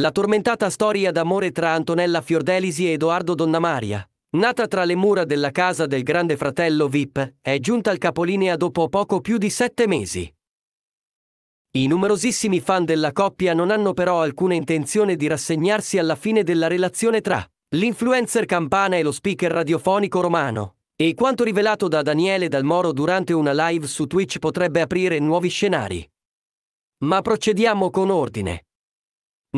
La tormentata storia d'amore tra Antonella Fiordelisi e Edoardo Donnamaria, nata tra le mura della casa del grande fratello Vip, è giunta al capolinea dopo poco più di sette mesi. I numerosissimi fan della coppia non hanno però alcuna intenzione di rassegnarsi alla fine della relazione tra l'influencer campana e lo speaker radiofonico romano, e quanto rivelato da Daniele Dal Moro durante una live su Twitch potrebbe aprire nuovi scenari. Ma procediamo con ordine.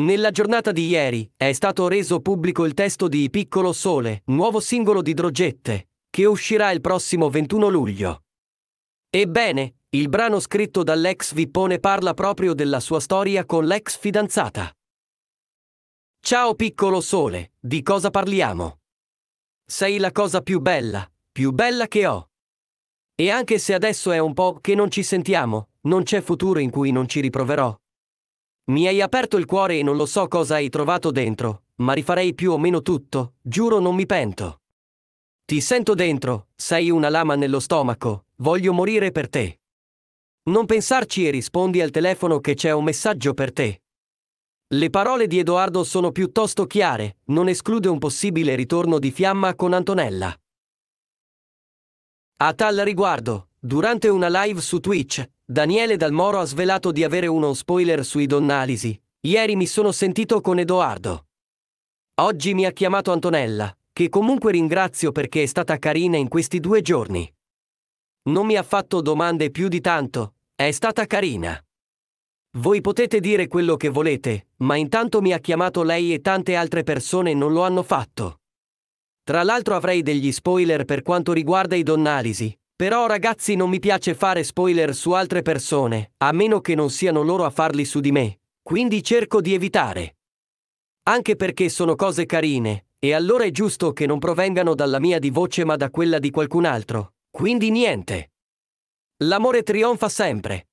Nella giornata di ieri è stato reso pubblico il testo di Piccolo Sole, nuovo singolo di Drogette, che uscirà il prossimo 21 luglio. Ebbene, il brano scritto dall'ex Vippone parla proprio della sua storia con l'ex fidanzata. Ciao Piccolo Sole, di cosa parliamo? Sei la cosa più bella, più bella che ho. E anche se adesso è un po' che non ci sentiamo, non c'è futuro in cui non ci riproverò. Mi hai aperto il cuore e non lo so cosa hai trovato dentro, ma rifarei più o meno tutto, giuro non mi pento. Ti sento dentro, sei una lama nello stomaco, voglio morire per te. Non pensarci e rispondi al telefono che c'è un messaggio per te. Le parole di Edoardo sono piuttosto chiare, non esclude un possibile ritorno di fiamma con Antonella. A tal riguardo, durante una live su Twitch, Daniele Dalmoro ha svelato di avere uno spoiler sui Donnalisi. Ieri mi sono sentito con Edoardo. Oggi mi ha chiamato Antonella, che comunque ringrazio perché è stata carina in questi due giorni. Non mi ha fatto domande più di tanto, è stata carina. Voi potete dire quello che volete, ma intanto mi ha chiamato lei e tante altre persone non lo hanno fatto. Tra l'altro avrei degli spoiler per quanto riguarda i Donnalisi. Però ragazzi non mi piace fare spoiler su altre persone, a meno che non siano loro a farli su di me. Quindi cerco di evitare. Anche perché sono cose carine, e allora è giusto che non provengano dalla mia di voce ma da quella di qualcun altro. Quindi niente. L'amore trionfa sempre.